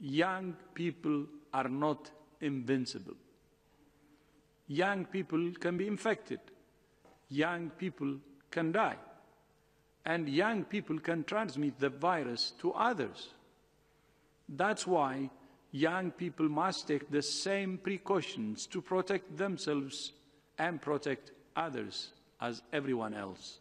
young people are not invincible. Young people can be infected. Young people can die. And young people can transmit the virus to others. That's why young people must take the same precautions to protect themselves and protect others as everyone else.